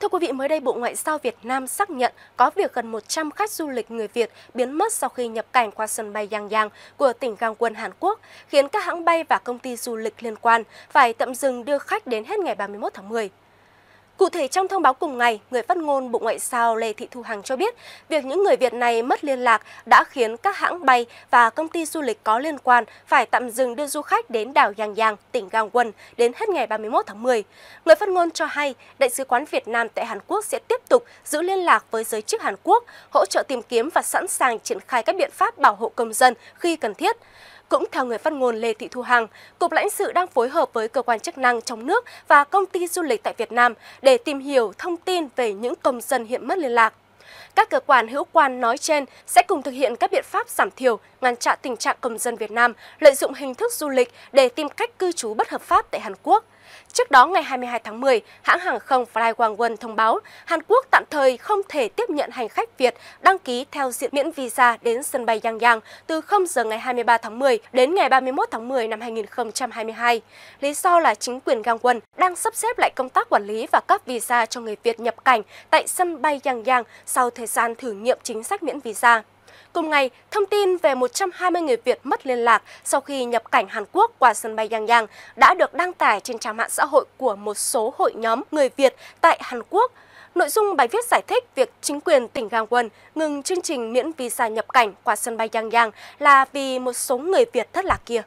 Thưa quý vị, mới đây Bộ Ngoại giao Việt Nam xác nhận có việc gần 100 khách du lịch người Việt biến mất sau khi nhập cảnh qua sân bay Yangyang của tỉnh Gangwon, Hàn Quốc, khiến các hãng bay và công ty du lịch liên quan phải tạm dừng đưa khách đến hết ngày 31 tháng 10. Cụ thể trong thông báo cùng ngày, người phát ngôn Bộ Ngoại giao Lê Thị Thu Hằng cho biết, việc những người Việt này mất liên lạc đã khiến các hãng bay và công ty du lịch có liên quan phải tạm dừng đưa du khách đến đảo Giang Giang, tỉnh Gangwon đến hết ngày 31 tháng 10. Người phát ngôn cho hay, Đại sứ quán Việt Nam tại Hàn Quốc sẽ tiếp tục giữ liên lạc với giới chức Hàn Quốc, hỗ trợ tìm kiếm và sẵn sàng triển khai các biện pháp bảo hộ công dân khi cần thiết. Cũng theo người phát ngôn Lê Thị Thu Hằng, Cục lãnh sự đang phối hợp với cơ quan chức năng trong nước và công ty du lịch tại Việt Nam để tìm hiểu thông tin về những công dân hiện mất liên lạc các cơ quan hữu quan nói trên sẽ cùng thực hiện các biện pháp giảm thiểu, ngăn chặn tình trạng công dân Việt Nam lợi dụng hình thức du lịch để tìm cách cư trú bất hợp pháp tại Hàn Quốc. Trước đó, ngày 22 tháng 10, hãng hàng không Flywangwon thông báo Hàn Quốc tạm thời không thể tiếp nhận hành khách Việt đăng ký theo diện miễn visa đến sân bay Yangyang từ 0 giờ ngày 23 tháng 10 đến ngày 31 tháng 10 năm 2022. Lý do là chính quyền Gangwon đang sắp xếp lại công tác quản lý và cấp visa cho người Việt nhập cảnh tại sân bay Yangyang sau thời thời gian thử nghiệm chính sách miễn visa. Cùng ngày, thông tin về 120 người Việt mất liên lạc sau khi nhập cảnh Hàn Quốc qua sân bay Yangyang đã được đăng tải trên trang mạng xã hội của một số hội nhóm người Việt tại Hàn Quốc. Nội dung bài viết giải thích việc chính quyền tỉnh Gangwon ngừng chương trình miễn visa nhập cảnh qua sân bay Yangyang là vì một số người Việt thất lạc kia.